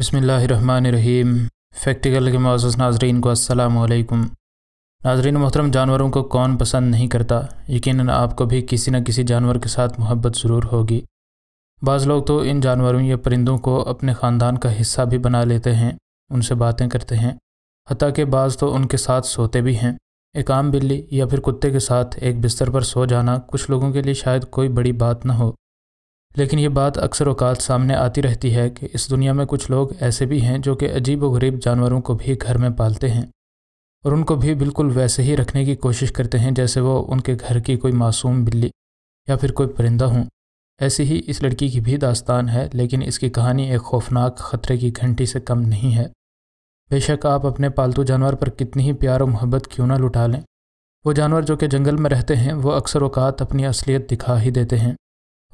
बसमीम फैक्टिकल के मौजूद नाजरन को असलकम नाजरन मोहतरम जानवरों को कौन पसंद नहीं करता यकीन आपको भी किसी न किसी जानवर के साथ मोहब्बत ज़रूर होगी बाज़ लोग तो इन जानवरों या परिंदों को अपने ख़ानदान का हिस्सा भी बना लेते हैं उनसे बातें करते हैं हती के बाज़ तो उनके साथ सोते भी हैं एक आम बिल्ली या फिर कुत्ते के साथ एक बिस्तर पर सो जाना कुछ लोगों के लिए शायद कोई बड़ी बात ना हो लेकिन ये बात अक्सर अवकात सामने आती रहती है कि इस दुनिया में कुछ लोग ऐसे भी हैं जो कि अजीब व गरीब जानवरों को भी घर में पालते हैं और उनको भी बिल्कुल वैसे ही रखने की कोशिश करते हैं जैसे वो उनके घर की कोई मासूम बिल्ली या फिर कोई परिंदा हूँ ऐसी ही इस लड़की की भी दास्तान है लेकिन इसकी कहानी एक खौफनाक ख़तरे की घंटी से कम नहीं है बेशक आप अपने पालतू जानवर पर कितनी ही प्यार और मोहब्बत क्यों ना लुटा लें वो जानवर जो कि जंगल में रहते हैं वो अक्सर अवकात अपनी असलियत दिखा ही देते हैं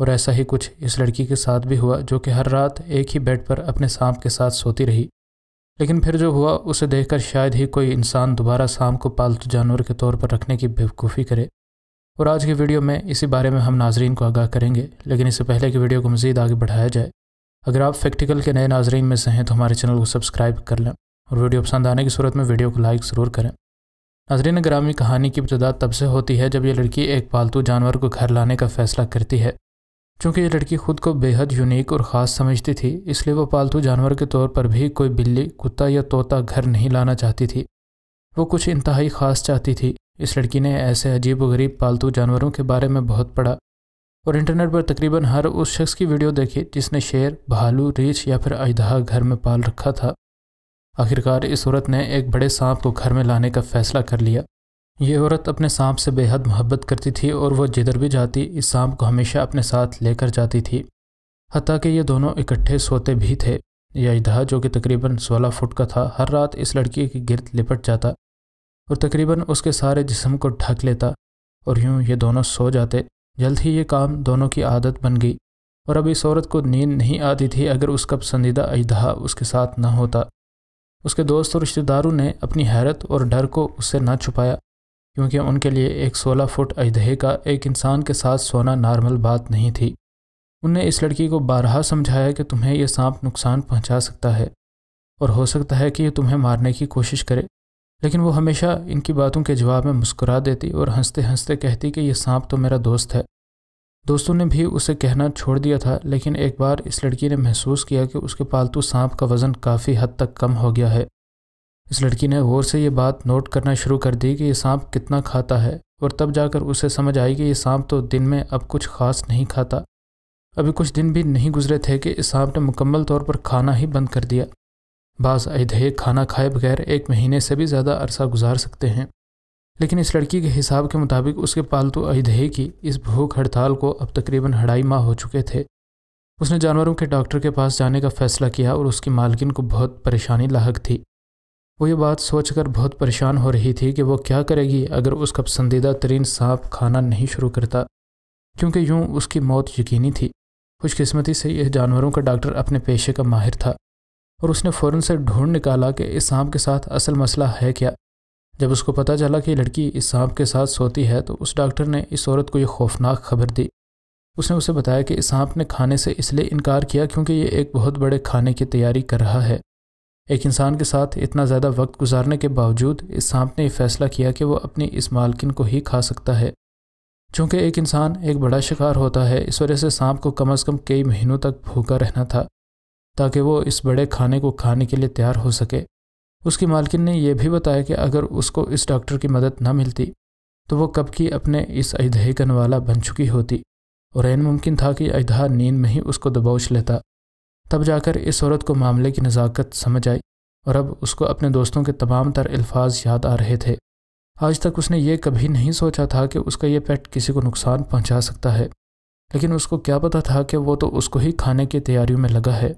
और ऐसा ही कुछ इस लड़की के साथ भी हुआ जो कि हर रात एक ही बेड पर अपने सांप के साथ सोती रही लेकिन फिर जो हुआ उसे देखकर शायद ही कोई इंसान दोबारा सांप को पालतू जानवर के तौर पर रखने की बेवकूफ़ी करे और आज की वीडियो में इसी बारे में हम नाजरन को आगाह करेंगे लेकिन इससे पहले की वीडियो को मज़ीद आगे बढ़ाया जाए अगर आप फैक्टिकल के नए नाजरन में से हैं तो हमारे चैनल को सब्सक्राइब कर लें और वीडियो पसंद आने की सूरत में वीडियो को लाइक ज़रूर करें नाजरीन ग्रामीण कहानी की इब्तदा तब से होती है जब यह लड़की एक पालतू जानवर को घर लाने का फैसला करती है चूँकि ये लड़की खुद को बेहद यूनिक और ख़ास समझती थी इसलिए वो पालतू जानवर के तौर पर भी कोई बिल्ली कुत्ता या तोता घर नहीं लाना चाहती थी वो कुछ इंतहाई ख़ास चाहती थी इस लड़की ने ऐसे अजीब व गरीब पालतू जानवरों के बारे में बहुत पढ़ा और इंटरनेट पर तकरीबन हर उस शख्स की वीडियो देखी जिसने शेर भालू रीछ या फिर अजदहा घर में पाल रखा था आखिरकार इस औरत ने एक बड़े सांप को घर में लाने का फैसला कर लिया ये औरत अपने सांप से बेहद मोहब्बत करती थी और वह जिधर भी जाती इस सांप को हमेशा अपने साथ लेकर जाती थी हती कि ये दोनों इकट्ठे सोते भी थे यह अजदहा जो कि तकरीबन 16 फुट का था हर रात इस लड़की के गिरद लिपट जाता और तकरीबन उसके सारे जिसम को ढक लेता और यूं ये दोनों सो जाते जल्द ही ये काम दोनों की आदत बन गई और अब इस औरत को नींद नहीं आती थी अगर उसका पसंदीदा अजदहा उसके साथ न होता उसके दोस्त और रिश्तेदारों ने अपनी हैरत और डर को उससे न छुपाया क्योंकि उनके लिए एक सोलह फुट अजदहे का एक इंसान के साथ सोना नॉर्मल बात नहीं थी उनने इस लड़की को बारहा समझाया कि तुम्हें यह सांप नुकसान पहुंचा सकता है और हो सकता है कि यह तुम्हें मारने की कोशिश करे लेकिन वो हमेशा इनकी बातों के जवाब में मुस्कुरा देती और हंसते हंसते कहती कि यह सांप तो मेरा दोस्त है दोस्तों ने भी उसे कहना छोड़ दिया था लेकिन एक बार इस लड़की ने महसूस किया कि उसके पालतू सांप का वज़न काफ़ी हद तक कम हो गया है इस लड़की ने गौर से ये बात नोट करना शुरू कर दी कि ये सांप कितना खाता है और तब जाकर उसे समझ आई कि ये सांप तो दिन में अब कुछ खास नहीं खाता अभी कुछ दिन भी नहीं गुजरे थे कि इस सांप ने मुकम्मल तौर पर खाना ही बंद कर दिया बाज़ अधेय खाना खाए बगैर एक महीने से भी ज़्यादा अरसा गुजार सकते हैं लेकिन इस लड़की के हिसाब के मुताबिक उसके पालतू अधेय की इस भूख हड़ताल को अब तकरीबन हढ़ाई माह हो चुके थे उसने जानवरों के डॉक्टर के पास जाने का फैसला किया और उसकी मालकिन को बहुत परेशानी लाक थी वो ये बात सोचकर बहुत परेशान हो रही थी कि वो क्या करेगी अगर उसका पसंदीदा तरीन सांप खाना नहीं शुरू करता क्योंकि यूं उसकी मौत यकीनी थी खुशकिस्मती से यह जानवरों का डॉक्टर अपने पेशे का माहिर था और उसने फ़ौरन से ढूंढ निकाला कि इस सांप के साथ असल मसला है क्या जब उसको पता चला कि लड़की इस सांप के साथ सोती है तो उस डॉक्टर ने इस औरत को यह खौफनाक खबर दी उसने उसे बताया कि इस सांप ने खाने से इसलिए इनकार किया क्योंकि ये एक बहुत बड़े खाने की तैयारी कर रहा है एक इंसान के साथ इतना ज़्यादा वक्त गुजारने के बावजूद इस सांप ने फैसला किया कि वह अपनी इस मालकिन को ही खा सकता है चूँकि एक इंसान एक बड़ा शिकार होता है इस वजह से सांप को कम अज़ कम कई महीनों तक भूखा रहना था ताकि वो इस बड़े खाने को खाने के लिए तैयार हो सके उसकी मालकिन ने यह भी बताया कि अगर उसको इस डॉक्टर की मदद न मिलती तो वो कब की अपने इस अजहे का वाला बन चुकी होती और एन मुमकिन था कि अजहा नींद में ही उसको दबोच लेता तब जाकर इस औरत को मामले की नज़ाकत समझ आई और अब उसको अपने दोस्तों के तमाम तर अल्फाज याद आ रहे थे आज तक उसने ये कभी नहीं सोचा था कि उसका यह पेट किसी को नुकसान पहुंचा सकता है लेकिन उसको क्या पता था कि वो तो उसको ही खाने की तैयारियों में लगा है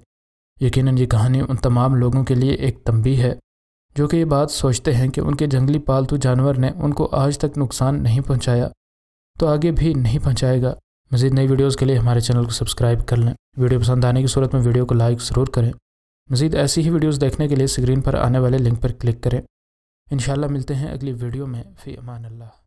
यकीनन ये कहानी उन तमाम लोगों के लिए एक तंबी है जो कि ये बात सोचते हैं कि उनके जंगली पालतू जानवर ने उनको आज तक नुकसान नहीं पहुंचाया तो आगे भी नहीं पहुंचाएगा मज़ीद नई वीडियोज़ के लिए हमारे चैनल को सब्सक्राइब कर लें वीडियो पसंद आने की सूरत में वीडियो को लाइक ज़रूर करें मज़ीद ऐसी ही वीडियोज़ देखने के लिए स्क्रीन पर आने वाले लिंक पर क्लिक करें इन मिलते हैं अगली वीडियो में फ़ी अमान अल्लाह